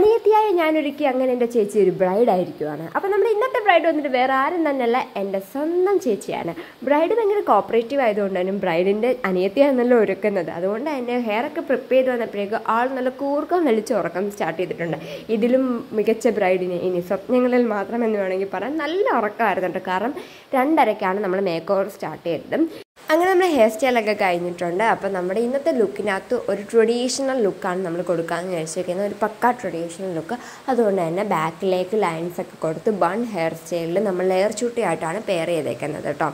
അനിയത്തിയായ ഞാനൊരുക്കി അങ്ങനെ എൻ്റെ ചേച്ചി ഒരു ബ്രൈഡ് ആയിരിക്കുവാണ് അപ്പോൾ നമ്മുടെ ഇന്നത്തെ ബ്രൈഡ് വന്നിട്ട് വേറെ ആരും തന്നെയല്ല എൻ്റെ സ്വന്തം ചേച്ചിയാണ് ബ്രൈഡ് ഭയങ്കര കോപ്പറേറ്റീവ് ആയതുകൊണ്ട് തന്നെ ബ്രൈഡിൻ്റെ അനിയത്തിയാണെന്നല്ലോ ഒരുക്കുന്നത് അതുകൊണ്ട് തന്നെ ഹെയറൊക്കെ പ്രിപ്പയർ ചെയ്ത് വന്നപ്പോഴേക്കും ആൾ നല്ല കൂർക്കം വലിച്ച് ഉറക്കം സ്റ്റാർട്ട് ചെയ്തിട്ടുണ്ട് ഇതിലും മികച്ച ബ്രൈഡിനെ ഇനി സ്വപ്നങ്ങളിൽ മാത്രം എന്ന് വേണമെങ്കിൽ പറയാൻ നല്ല ഉറക്കമായിരുന്നുണ്ട് കാരണം രണ്ടരക്കാണ് നമ്മൾ മേക്കോവർ സ്റ്റാർട്ട് ചെയ്തത് നമ്മൾ ഹെയർ സ്റ്റൈലൊക്കെ കഴിഞ്ഞിട്ടുണ്ട് അപ്പോൾ നമ്മുടെ ഇന്നത്തെ ലുക്കിനകത്ത് ഒരു ട്രഡീഷണൽ ലുക്കാണ് നമ്മൾ കൊടുക്കാമെന്ന് വിചാരിച്ചിരിക്കുന്നത് ഒരു പക്ക ട്രഡീഷണൽ ലുക്ക് അതുകൊണ്ട് തന്നെ ബാക്കിലേക്ക് ലൈൻസ് ഒക്കെ കൊടുത്ത് ബൺ ഹെയർ സ്റ്റൈലിൽ നമ്മൾ ലെയർ ചുട്ടിയായിട്ടാണ് പെയർ ചെയ്തേക്കുന്നത് കേട്ടോ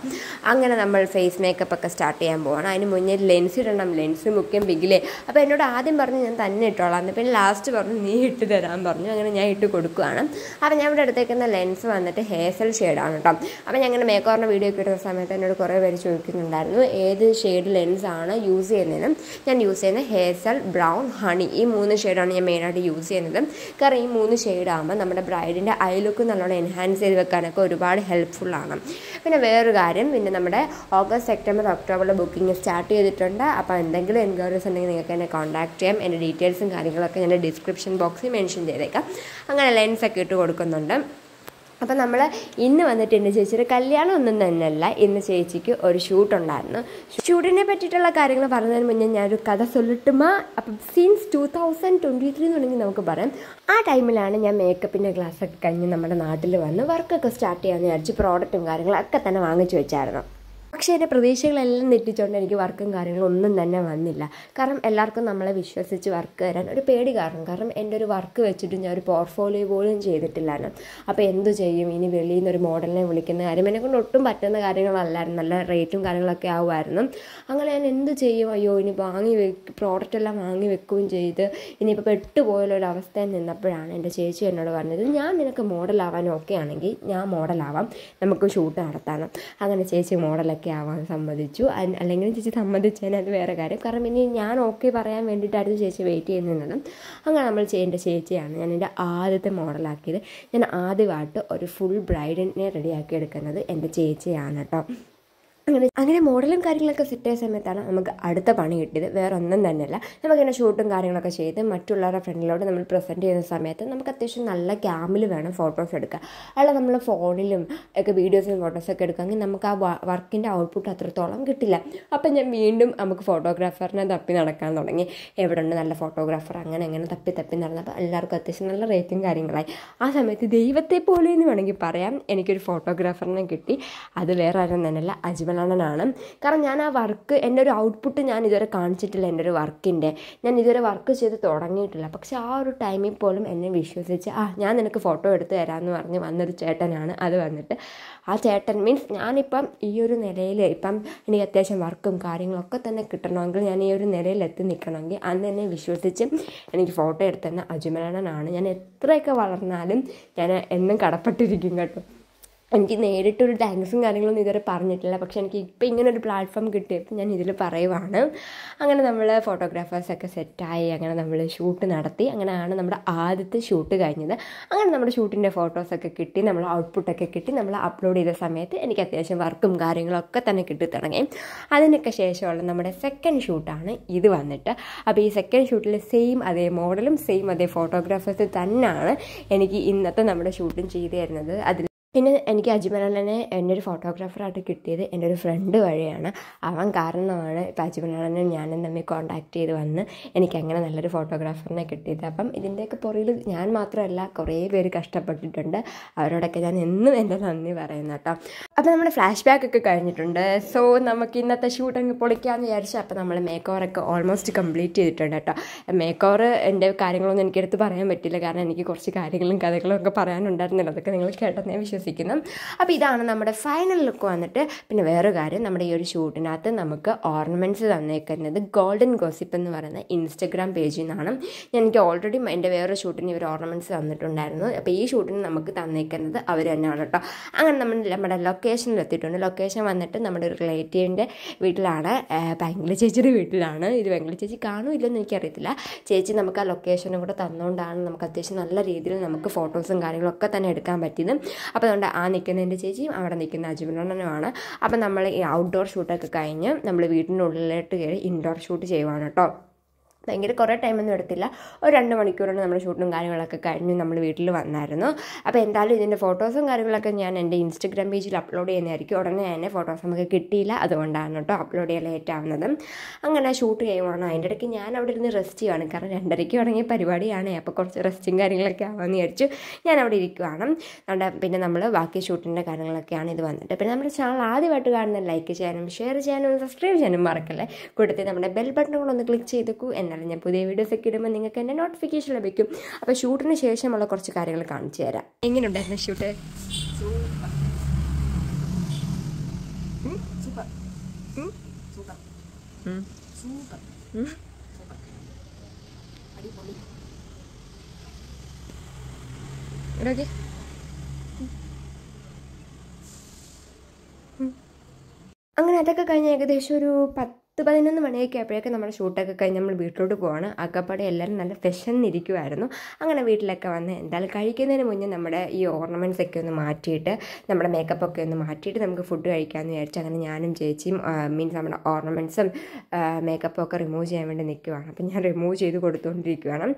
അങ്ങനെ നമ്മൾ ഫേസ് മേക്കപ്പ് ഒക്കെ സ്റ്റാർട്ട് ചെയ്യാൻ പോവാണ് അതിന് മുന്നേ ലെൻസ് ഇടണം ലെൻസ് മുഖ്യം ബിഗിലേ അപ്പോൾ എന്നോട് ആദ്യം പറഞ്ഞു ഞാൻ തന്നെ ഇട്ടോളാം പിന്നെ ലാസ്റ്റ് പറഞ്ഞു നീ ഇട്ട് തരാൻ പറഞ്ഞു അങ്ങനെ ഞാൻ ഇട്ട് കൊടുക്കുകയാണ് അപ്പോൾ ഞാൻ ഇവിടെ എടുത്തേക്കുന്ന ലെൻസ് വന്നിട്ട് ഹേസൽ ഷെയ്ഡാണ് കേട്ടോ അപ്പോൾ ഞാൻ അങ്ങനെ മേക്കോറിൻ്റെ വീഡിയോ ഒക്കെ സമയത്ത് എന്നോട് കുറേ പേര് ചോദിക്കുന്നുണ്ടായിരുന്നു ഏത് ഷെയ്ഡ് ലെൻസ് ആണ് യൂസ് ചെയ്യുന്നതെന്നും ഞാൻ യൂസ് ചെയ്യുന്ന ഹേസൽ ബ്രൗൺ ഹണി ഈ മൂന്ന് ഷെയ്ഡാണ് ഞാൻ മെയിനായിട്ട് യൂസ് ചെയ്യുന്നത് കാരണം ഈ മൂന്ന് ഷെയ്ഡാകുമ്പോൾ നമ്മുടെ ബ്രൈഡിൻ്റെ ഐ ലുക്ക് നല്ലോണം എൻഹാൻസ് ചെയ്ത് വെക്കാനൊക്കെ ഒരുപാട് ഹെൽപ്ഫുള്ളാണ് പിന്നെ വേറൊരു കാര്യം പിന്നെ നമ്മുടെ ഓഗസ്റ്റ് സെപ്റ്റംബർ ഒക്ടോബറിലെ ബുക്കിംഗ് സ്റ്റാർട്ട് ചെയ്തിട്ടുണ്ട് അപ്പോൾ എന്തെങ്കിലും എൻക്വയറീസ് ഉണ്ടെങ്കിൽ നിങ്ങൾക്ക് എന്നെ കോൺടാക്ട് ചെയ്യാം എൻ്റെ ഡീറ്റെയിൽസും കാര്യങ്ങളൊക്കെ ഞാൻ ഡിസ്ക്രിപ്ഷൻ ബോക്സിൽ മെൻഷൻ ചെയ്തേക്കാം അങ്ങനെ ലെൻസൊക്കെ ഇട്ട് കൊടുക്കുന്നുണ്ട് അപ്പം നമ്മൾ ഇന്ന് വന്നിട്ട് എൻ്റെ ചേച്ചിയുടെ കല്യാണം ഒന്നും തന്നെയല്ല ഇന്ന് ചേച്ചിക്ക് ഒരു ഷൂട്ട് ഉണ്ടായിരുന്നു ഷൂട്ടിനെ പറ്റിയിട്ടുള്ള കാര്യങ്ങൾ പറഞ്ഞതിന് മുന്നേ ഞാനൊരു കഥ സൊല്ലിട്ടുമാ അപ്പം since two thousand twenty three എന്നുണ്ടെങ്കിൽ നമുക്ക് പറയാം ആ ടൈമിലാണ് ഞാൻ മേക്കപ്പിൻ്റെ ക്ലാസ്സൊക്കെ കഴിഞ്ഞ് നമ്മുടെ നാട്ടിൽ വന്ന് വർക്കൊക്കെ സ്റ്റാർട്ട് ചെയ്യാമെന്ന് വിചാരിച്ച് പ്രോഡക്റ്റും കാര്യങ്ങളൊക്കെ തന്നെ വാങ്ങിച്ചു വെച്ചായിരുന്നു പക്ഷേ എൻ്റെ പ്രതീക്ഷകളെല്ലാം തെറ്റിച്ചുകൊണ്ട് എനിക്ക് വർക്കും കാര്യങ്ങളും ഒന്നും തന്നെ വന്നില്ല കാരണം എല്ലാവർക്കും നമ്മളെ വിശ്വസിച്ച് വർക്ക് തരാൻ ഒരു പേടി കാരണം കാരണം എൻ്റെ ഒരു വർക്ക് വെച്ചിട്ട് ഞാൻ ഒരു പോർട്ട്ഫോളിയോ പോലും ചെയ്തിട്ടില്ലായിരുന്നു അപ്പോൾ എന്തു ചെയ്യും ഇനി വെളിയിൽ നിന്ന് ഒരു മോഡലിനെ വിളിക്കുന്ന കാര്യം എന്നെ കൊണ്ട് ഒട്ടും പറ്റുന്ന കാര്യങ്ങളല്ലായിരുന്നു നല്ല റേറ്റും കാര്യങ്ങളൊക്കെ ആവുമായിരുന്നു അങ്ങനെ ഞാൻ എന്ത് ചെയ്യും അയ്യോ ഇനി വാങ്ങി വെക്ക് പ്രോഡക്റ്റ് എല്ലാം വാങ്ങി വെക്കുകയും ചെയ്ത് ഇനിയിപ്പോൾ പെട്ടുപോയുള്ള ഒരു അവസ്ഥയിൽ നിന്നപ്പോഴാണ് എൻ്റെ ചേച്ചി എന്നോട് പറഞ്ഞത് ഞാൻ നിനക്ക് മോഡലാവാൻ ഓക്കെ ആണെങ്കിൽ ഞാൻ മോഡലാവാം നമുക്ക് ഷൂട്ട് നടത്താനും അങ്ങനെ ചേച്ചി മോഡലൊക്കെ ഓക്കെ ആവാൻ സമ്മതിച്ചു അല്ലെങ്കിൽ ചേച്ചി സമ്മതിച്ചാൽ അത് വേറെ കാര്യം കാരണം ഇനി ഞാൻ ഓക്കെ പറയാൻ വേണ്ടിയിട്ടായിരുന്നു ചേച്ചി വെയിറ്റ് ചെയ്യുന്നത് അങ്ങനെ നമ്മൾ എൻ്റെ ചേച്ചിയാണ് ഞാൻ എൻ്റെ ആദ്യത്തെ മോഡലാക്കിയത് ഞാൻ ആദ്യമായിട്ട് ഒരു ഫുൾ ബ്രൈഡിനെ റെഡിയാക്കി എടുക്കുന്നത് എൻ്റെ ചേച്ചിയാണ് കേട്ടോ അങ്ങനെ അങ്ങനെ മോഡലും കാര്യങ്ങളൊക്കെ ഫിറ്റ് ആയ സമയത്താണ് നമുക്ക് അടുത്ത പണി കിട്ടിയത് വേറെ ഒന്നും തന്നെയല്ല നമുക്കിങ്ങനെ ഷൂട്ടും കാര്യങ്ങളൊക്കെ ചെയ്ത് മറ്റുള്ളവരുടെ ഫ്രണ്ടിലോട്ട് നമ്മൾ പ്രസൻറ്റ് ചെയ്യുന്ന സമയത്ത് നമുക്ക് അത്യാവശ്യം നല്ല ക്യാമിൽ വേണം ഫോട്ടോസ് എടുക്കുക അല്ല നമ്മൾ ഫോണിലും ഒക്കെ വീഡിയോസിലും ഫോട്ടോസൊക്കെ എടുക്കുകയാണെങ്കിൽ നമുക്ക് ആ വർക്കിൻ്റെ ഔട്ട്പുട്ട് അത്രത്തോളം കിട്ടില്ല അപ്പം ഞാൻ വീണ്ടും നമുക്ക് ഫോട്ടോഗ്രാഫറിനെ തപ്പി നടക്കാൻ തുടങ്ങി എവിടെ ഉണ്ട് നല്ല ഫോട്ടോഗ്രാഫർ അങ്ങനെ അങ്ങനെ തപ്പി തപ്പി നടന്നപ്പോൾ എല്ലാവർക്കും അത്യാവശ്യം നല്ല റേറ്റും കാര്യങ്ങളായി ആ സമയത്ത് ദൈവത്തെ പോലെ എന്ന് വേണമെങ്കിൽ പറയാം എനിക്കൊരു ഫോട്ടോഗ്രാഫറിനെ കിട്ടി അത് വേറെ ആരും തന്നെയല്ല അജ്മൽ കാണണമെന്നാണ് കാരണം ഞാൻ ആ വർക്ക് എൻ്റെ ഒരു ഔട്ട്പുട്ട് ഞാൻ ഇതുവരെ കാണിച്ചിട്ടില്ല എൻ്റെ ഒരു വർക്കിൻ്റെ ഞാൻ ഇതുവരെ വർക്ക് ചെയ്ത് തുടങ്ങിയിട്ടില്ല പക്ഷേ ആ ഒരു ടൈമിൽ പോലും എന്നെ വിശ്വസിച്ച് ആ ഞാൻ നിനക്ക് ഫോട്ടോ എടുത്ത് തരാമെന്ന് പറഞ്ഞ് വന്നൊരു ചേട്ടനാണ് അത് വന്നിട്ട് ആ ചേട്ടൻ മീൻസ് ഞാനിപ്പം ഈ ഒരു നിലയിൽ ഇപ്പം എനിക്ക് അത്യാവശ്യം വർക്കും കാര്യങ്ങളൊക്കെ തന്നെ കിട്ടണമെങ്കിൽ ഞാൻ ഈ ഒരു നിലയിൽ എത്തി നിൽക്കണമെങ്കിൽ അന്ന് എന്നെ വിശ്വസിച്ച് എനിക്ക് ഫോട്ടോ എടുത്തുതന്ന അജുമേണനാണ് ഞാൻ എത്രയൊക്കെ വളർന്നാലും ഞാൻ എന്നും കടപ്പെട്ടിരിക്കും കേട്ടോ എനിക്ക് നേരിട്ടൊരു താങ്ക്സും കാര്യങ്ങളൊന്നും ഇതുവരെ പറഞ്ഞിട്ടില്ല പക്ഷേ എനിക്ക് ഇപ്പോൾ ഒരു പ്ലാറ്റ്ഫോം കിട്ടിയപ്പോൾ ഞാൻ ഇതിൽ പറയുവാണ് അങ്ങനെ നമ്മൾ ഫോട്ടോഗ്രാഫേഴ്സൊക്കെ സെറ്റായി അങ്ങനെ നമ്മൾ ഷൂട്ട് നടത്തി അങ്ങനെയാണ് നമ്മുടെ ആദ്യത്തെ ഷൂട്ട് കഴിഞ്ഞത് അങ്ങനെ നമ്മുടെ ഷൂട്ടിൻ്റെ ഫോട്ടോസൊക്കെ കിട്ടി നമ്മൾ ഔട്ട്പുട്ടൊക്കെ കിട്ടി നമ്മൾ അപ്ലോഡ് ചെയ്ത സമയത്ത് എനിക്ക് അത്യാവശ്യം വർക്കും കാര്യങ്ങളൊക്കെ തന്നെ കിട്ടി തുടങ്ങി അതിനൊക്കെ ശേഷമുള്ള നമ്മുടെ സെക്കൻഡ് ഷൂട്ടാണ് ഇത് വന്നിട്ട് അപ്പോൾ ഈ സെക്കൻഡ് ഷൂട്ടിൽ സെയിം അതേ മോഡലും സെയിം അതേ ഫോട്ടോഗ്രാഫേഴ്സ് തന്നെയാണ് എനിക്ക് ഇന്നത്തെ നമ്മുടെ ഷൂട്ടും ചെയ്തു തരുന്നത് അതിൽ പിന്നെ എനിക്ക് അജ്മലണ്ണനെ എൻ്റെ ഒരു ഫോട്ടോഗ്രാഫറായിട്ട് കിട്ടിയത് എൻ്റെ ഒരു ഫ്രണ്ട് വഴിയാണ് അവൻ കാരണമാണ് ഇപ്പം അജ്മലണ്ണനും ഞാനും തമ്മിൽ കോൺടാക്ട് ചെയ്ത് വന്ന് എനിക്ക് അങ്ങനെ നല്ലൊരു ഫോട്ടോഗ്രാഫറിനെ കിട്ടിയത് അപ്പം ഇതിൻ്റെയൊക്കെ പുറയിൽ ഞാൻ മാത്രമല്ല കുറേ പേര് കഷ്ടപ്പെട്ടിട്ടുണ്ട് അവരോടൊക്കെ ഞാൻ എന്നും എൻ്റെ നന്ദി പറയുന്നു കേട്ടോ അപ്പോൾ നമ്മുടെ ഫ്ലാഷ് ബാക്ക് ഒക്കെ കഴിഞ്ഞിട്ടുണ്ട് സോ നമുക്ക് ഇന്നത്തെ ഷൂട്ട് അങ്ങ് പൊളിക്കാമെന്ന് വിചാരിച്ചു അപ്പോൾ നമ്മൾ മേക്ക് ഓവറൊക്കെ ഓൾമോസ്റ്റ് കംപ്ലീറ്റ് ചെയ്തിട്ടുണ്ട് കേട്ടോ മേക്ക് ഓവർ എൻ്റെ കാര്യങ്ങളൊന്നും എടുത്ത് പറയാൻ പറ്റില്ല കാരണം എനിക്ക് കുറച്ച് കാര്യങ്ങളും കഥകളും ഒക്കെ പറയാനുണ്ടായിരുന്നില്ല അതൊക്കെ നിങ്ങൾ കേട്ടെന്ന് വിശ്വസിക്കുന്നു അപ്പോൾ ഇതാണ് നമ്മുടെ ഫൈനൽ ലുക്ക് വന്നിട്ട് പിന്നെ വേറൊരു കാര്യം നമ്മുടെ ഈ ഒരു ഷൂട്ടിനകത്ത് നമുക്ക് ഓർണമെൻറ്റ്സ് തന്നേക്കുന്നത് ഗോൾഡൻ ഗോസിപ്പ് എന്ന് പറയുന്ന ഇൻസ്റ്റഗ്രാം പേജിൽ നിന്നാണ് ഞാൻ എനിക്ക് ഓൾറെഡി എൻ്റെ വേറൊരു ഷൂട്ടിന് ഇവർ ഓർണമെൻറ്റ്സ് തന്നിട്ടുണ്ടായിരുന്നു അപ്പോൾ ഈ ഷൂട്ടിന് നമുക്ക് തന്നേക്കുന്നത് അവർ തന്നെയാണ് കേട്ടോ അങ്ങനെ നമ്മൾ നമ്മുടെ ലൊക്കേഷൻ ലൊക്കേഷനിലെത്തിയിട്ടുണ്ട് ലൊക്കേഷൻ വന്നിട്ട് നമ്മുടെ ഒരു റിലേറ്റീവിൻ്റെ വീട്ടിലാണ് ബാംഗ്ലൂർ ചേച്ചിയുടെ വീട്ടിലാണ് ഇത് ബാംഗ്ലൂർ ചേച്ചി കാണുമില്ലെന്ന് എനിക്കറിയത്തില്ല ചേച്ചി നമുക്ക് ആ ലൊക്കേഷനും കൂടെ തന്നുകൊണ്ടാണ് നമുക്ക് അത്യാവശ്യം നല്ല രീതിയിൽ നമുക്ക് ഫോട്ടോസും കാര്യങ്ങളൊക്കെ തന്നെ എടുക്കാൻ പറ്റിയത് അപ്പോൾ അതുകൊണ്ട് ആ നിൽക്കുന്നതിൻ്റെ ചേച്ചിയും അവിടെ നിൽക്കുന്ന അജുബിനോടനുമാണ് അപ്പോൾ നമ്മൾ ഈ ഔട്ട്ഡോർ ഷൂട്ടൊക്കെ കഴിഞ്ഞ് നമ്മൾ വീട്ടിനുള്ളിലോട്ട് കയറി ഇൻഡോർ ഷൂട്ട് ചെയ്യുവാണ് കേട്ടോ ഭയങ്കര കുറേ ടൈമൊന്നും എടുത്തില്ല ഒരു രണ്ട് മണിക്കൂറാണ് നമ്മുടെ ഷൂട്ടും കാര്യങ്ങളൊക്കെ കഴിഞ്ഞ് നമ്മൾ വീട്ടിൽ വന്നായിരുന്നു അപ്പോൾ എന്തായാലും ഇതിൻ്റെ ഫോട്ടോസും കാര്യങ്ങളൊക്കെ ഞാൻ എൻ്റെ ഇൻസ്റ്റഗ്രാം പേജിൽ അപ്ലോഡ് ചെയ്യുന്നതായിരിക്കും ഉടനെ തന്നെ ഫോട്ടോസ് നമുക്ക് കിട്ടിയില്ല അതുകൊണ്ടാണ് കേട്ടോ അപ്ലോഡ് ചെയ്യാൻ ലേറ്റ് ആവുന്നത് അങ്ങനെ ഷൂട്ട് ചെയ്യുവാണ് അതിൻ്റെ ഇടയ്ക്ക് ഞാൻ അവിടെ ഇരുന്ന് റെസ്റ്റ് ചെയ്യുവാണ് കാരണം രണ്ടരയ്ക്ക് തുടങ്ങിയ പരിപാടിയാണ് അപ്പോൾ കുറച്ച് റെസ്റ്റും കാര്യങ്ങളൊക്കെ ആവാമെന്ന് വിചാരിച്ചു ഞാൻ അവിടെ ഇരിക്കുവാണ് പിന്നെ നമ്മൾ ബാക്കി ഷൂട്ടിൻ്റെ കാര്യങ്ങളൊക്കെയാണ് ഇത് വന്നിട്ട് പിന്നെ നമ്മുടെ ചാനൽ ആദ്യമായിട്ട് കാണുന്ന ലൈക്ക് ചെയ്യാനും ഷെയർ ചെയ്യാനും സബ്സ്ക്രൈബ് ചെയ്യാനും മറക്കല്ലേ കൂട്ടത്തിൽ നമ്മുടെ ബെൽ ബട്ടൺ കൂടെ ഒന്ന് ക്ലിക്ക് ചെയ്തേക്കൂ എന്നാൽ ചാനലിൽ ഞാൻ പുതിയ വീഡിയോസൊക്കെ ഇടുമ്പോൾ നിങ്ങൾക്ക് എൻ്റെ നോട്ടിഫിക്കേഷൻ ലഭിക്കും അപ്പോൾ ഷൂട്ടിന് ശേഷമുള്ള കുറച്ച് കാര്യങ്ങൾ കാണിച്ചു തരാം എങ്ങനെയുണ്ടായിരുന്നു ഷൂട്ട് അങ്ങനെ അതൊക്കെ കഴിഞ്ഞ ഏകദേശം ഒരു പത്ത് പത്ത് പതിനൊന്ന് മണിയൊക്കെ ആയപ്പോഴേക്കും നമ്മുടെ ഷൂട്ടൊക്കെ കഴിഞ്ഞ് നമ്മൾ വീട്ടിലോട്ട് പോവാണ് അക്കപ്പാടെ എല്ലാവരും നല്ല ഫെഷന്നിരിക്കുമായിരുന്നു അങ്ങനെ വീട്ടിലൊക്കെ വന്ന് എന്തായാലും കഴിക്കുന്നതിന് മുന്നേ നമ്മുടെ ഈ ഓർണമെൻറ്റ്സ് ഒക്കെ ഒന്ന് മാറ്റിയിട്ട് നമ്മുടെ മേക്കപ്പൊക്കെ ഒന്ന് മാറ്റിയിട്ട് നമുക്ക് ഫുഡ് കഴിക്കാമെന്ന് വിചാരിച്ചു അങ്ങനെ ഞാനും ചേച്ചിയും മീൻസ് നമ്മുടെ ഓർണമെൻറ്റ്സും മേക്കപ്പൊക്കെ ഒക്കെ റിമൂവ് ചെയ്യാൻ വേണ്ടി നിൽക്കുവാണ് അപ്പം ഞാൻ റിമൂവ് ചെയ്ത് കൊടുത്തുകൊണ്ടിരിക്കുകയാണ്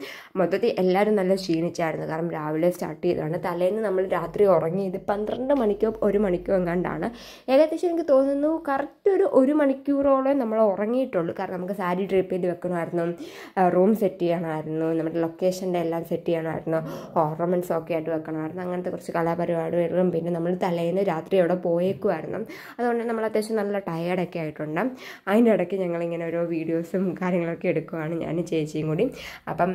മൊത്തത്തിൽ എല്ലാവരും നല്ല ക്ഷീണിച്ചായിരുന്നു കാരണം രാവിലെ സ്റ്റാർട്ട് ചെയ്തതാണ് തലേന്ന് നമ്മൾ രാത്രി ഉറങ്ങിയത് പന്ത്രണ്ട് മണിക്കോ ഒരു മണിക്കോ എങ്ങാണ്ടാണ് ഏകദേശം എനിക്ക് തോന്നുന്നു കറക്റ്റ് ഒരു ഒരു മണിക്കൂറോളം നമ്മൾ ഉറങ്ങിയിട്ടുള്ളൂ കാരണം നമുക്ക് സാരി ഡ്രേപ്പ് ചെയ്ത് വെക്കണമായിരുന്നു റൂം സെറ്റ് ചെയ്യണമായിരുന്നു നമ്മുടെ ലൊക്കേഷൻ്റെ എല്ലാം സെറ്റ് ചെയ്യണമായിരുന്നു ഓർണമെൻറ്റ്സ് ഒക്കെ ആയിട്ട് വെക്കണമായിരുന്നു അങ്ങനത്തെ കുറച്ച് കലാപരിപാടികളും പിന്നെ നമ്മൾ തലേന്ന് രാത്രി അവിടെ പോയേക്കുമായിരുന്നു അതുകൊണ്ട് നമ്മൾ അത്യാവശ്യം നല്ല ടയേർഡൊക്കെ ആയിട്ടുണ്ട് അതിൻ്റെ ഇടയ്ക്ക് ഞങ്ങളിങ്ങനെ ഓരോ വീഡിയോസും കാര്യങ്ങളൊക്കെ എടുക്കുവാണ് ഞാൻ ചേച്ചിയും കൂടി അപ്പം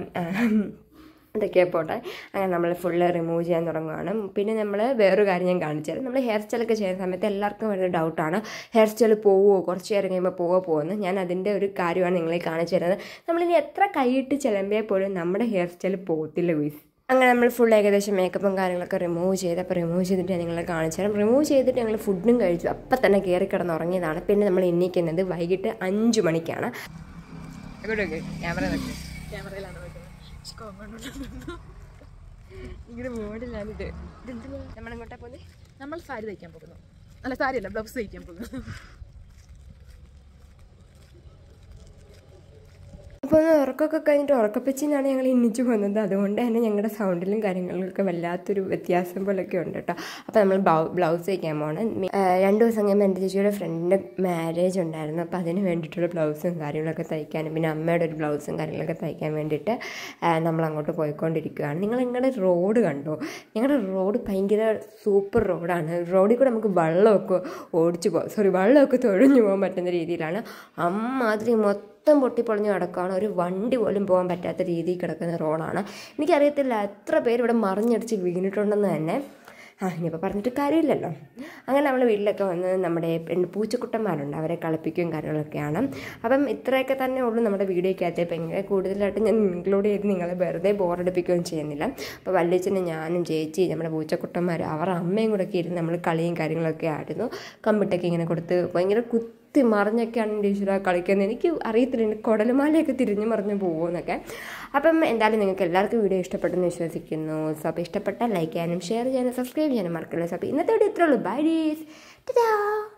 അതൊക്കെ പോട്ടെ അങ്ങനെ നമ്മൾ ഫുള്ള് റിമൂവ് ചെയ്യാൻ തുടങ്ങുകയാണ് പിന്നെ നമ്മൾ വേറൊരു കാര്യം ഞാൻ കാണിച്ചു തരാം നമ്മൾ ഹെയർ സ്റ്റൈലൊക്കെ ചെയ്യുന്ന സമയത്ത് എല്ലാവർക്കും വരുന്ന ഡൗട്ടാണ് ഹെയർ സ്റ്റൈൽ പോവുമോ കുറച്ച് നേരം കഴിയുമ്പോൾ പോവോ പോകുന്നത് ഞാൻ അതിൻ്റെ ഒരു കാര്യമാണ് നിങ്ങളെ കാണിച്ചു തരുന്നത് നമ്മളിനി എത്ര കൈയിട്ട് ചിലമ്പിയാൽ പോലും നമ്മുടെ ഹെയർ സ്റ്റൈൽ പോകത്തില്ല വീസ് അങ്ങനെ നമ്മൾ ഫുൾ ഏകദേശം മേക്കപ്പും കാര്യങ്ങളൊക്കെ റിമൂവ് ചെയ്ത് അപ്പോൾ റിമൂവ് ചെയ്തിട്ട് ഞാൻ നിങ്ങളെ കാണിച്ചു തരാം റിമൂവ് ചെയ്തിട്ട് ഞങ്ങൾ ഫുഡും കഴിച്ചു അപ്പം തന്നെ കയറി കിടന്ന് ഉറങ്ങിയതാണ് പിന്നെ നമ്മൾ എണ്ണിക്കുന്നത് വൈകിട്ട് അഞ്ച് മണിക്കാണ് ക്യാമറയിലാണ് ഇങ്ങനെ മോഡലാണിത് നമ്മളെങ്ങോട്ടാ പോകുന്നത് നമ്മൾ സാരി തയ്ക്കാൻ പോകുന്നു അല്ല സാരിയല്ല ബ്ലൗസ് തയ്ക്കാൻ പോകുന്നു ഉറക്കമൊക്കെ കഴിഞ്ഞിട്ട് ഉറക്കപ്പച്ചിന്നാണ് ഞങ്ങൾ ഇന്നിച്ച് പോകുന്നത് അതുകൊണ്ട് തന്നെ ഞങ്ങളുടെ സൗണ്ടിലും കാര്യങ്ങളിലൊക്കെ വല്ലാത്തൊരു വ്യത്യാസം പോലൊക്കെ ഉണ്ട് കേട്ടോ അപ്പോൾ നമ്മൾ ബ്ലൗസ് തയ്ക്കാൻ പോകണം രണ്ട് ദിവസം കഴിയുമ്പോൾ എൻ്റെ ചേച്ചിയുടെ ഫ്രണ്ടിൻ്റെ മാരേജ് ഉണ്ടായിരുന്നു അപ്പോൾ അതിന് വേണ്ടിയിട്ടുള്ള ബ്ലൗസും കാര്യങ്ങളൊക്കെ തയ്ക്കാനും പിന്നെ അമ്മയുടെ ഒരു ബ്ലൗസും കാര്യങ്ങളൊക്കെ തയ്ക്കാൻ വേണ്ടിയിട്ട് നമ്മൾ അങ്ങോട്ട് പോയിക്കൊണ്ടിരിക്കുകയാണ് നിങ്ങൾ നിങ്ങളുടെ റോഡ് കണ്ടോ ഞങ്ങളുടെ റോഡ് ഭയങ്കര സൂപ്പർ റോഡാണ് റോഡിൽ കൂടെ നമുക്ക് വെള്ളമൊക്കെ ഓടിച്ചു പോകാം സോറി വെള്ളമൊക്കെ തൊഴിഞ്ഞു പോകാൻ പറ്റുന്ന രീതിയിലാണ് അമ്മാതിരി മൊത്തം മൊത്തം പൊട്ടിപ്പൊളിഞ്ഞ് കിടക്കുകയാണ് ഒരു വണ്ടി പോലും പോകാൻ പറ്റാത്ത രീതിയിൽ കിടക്കുന്ന റോഡാണ് എനിക്കറിയത്തില്ല എത്ര പേര് ഇവിടെ മറിഞ്ഞടിച്ച് വീണിട്ടുണ്ടെന്ന് തന്നെ ആ ഇനിയിപ്പോൾ പറഞ്ഞിട്ട് കാര്യമില്ലല്ലോ അങ്ങനെ നമ്മൾ വീട്ടിലൊക്കെ വന്ന് നമ്മുടെ പൂച്ചക്കുട്ടന്മാരുണ്ട് അവരെ കളിപ്പിക്കും കാര്യങ്ങളൊക്കെയാണ് അപ്പം ഇത്രയൊക്കെ തന്നെ ഉള്ളൂ നമ്മുടെ വീഡിയോയ്ക്കകത്ത് ഇപ്പം എങ്ങനെ കൂടുതലായിട്ട് ഞാൻ ഇൻക്ലൂഡ് ചെയ്ത് നിങ്ങളെ വെറുതെ ബോറടിപ്പിക്കുകയും ചെയ്യുന്നില്ല അപ്പോൾ വല്യച്ഛനും ഞാനും ചേച്ചി നമ്മുടെ പൂച്ചക്കുട്ടന്മാർ അവരുടെ അമ്മയും കൂടെയൊക്കെ ഇരുന്ന് നമ്മൾ കളിയും കാര്യങ്ങളൊക്കെ ആയിരുന്നു കമ്പിട്ടൊക്കെ ഇങ്ങനെ കൊടുത്ത് ഭയങ്കര കുത്തി കുത്തി മറിഞ്ഞൊക്കെയാണ് എൻ്റെ ഈശ്വര കളിക്കുന്നത് എനിക്ക് അറിയത്തില്ല കുടലുമാലയൊക്കെ തിരിഞ്ഞു മറിഞ്ഞു പോകുമെന്നൊക്കെ അപ്പം എന്തായാലും നിങ്ങൾക്ക് എല്ലാവർക്കും വീഡിയോ ഇഷ്ടപ്പെട്ടെന്ന് വിശ്വസിക്കുന്നു സോ അപ്പോൾ ഇഷ്ടപ്പെട്ടാൽ ലൈക്ക് ചെയ്യാനും ഷെയർ ചെയ്യാനും സബ്സ്ക്രൈബ് ചെയ്യാനും മറക്കില്ല സോ അപ്പോൾ ഇന്നത്തെ വീഡിയോ ഇത്രയുള്ളൂ ബൈ ഡീസ് ടാ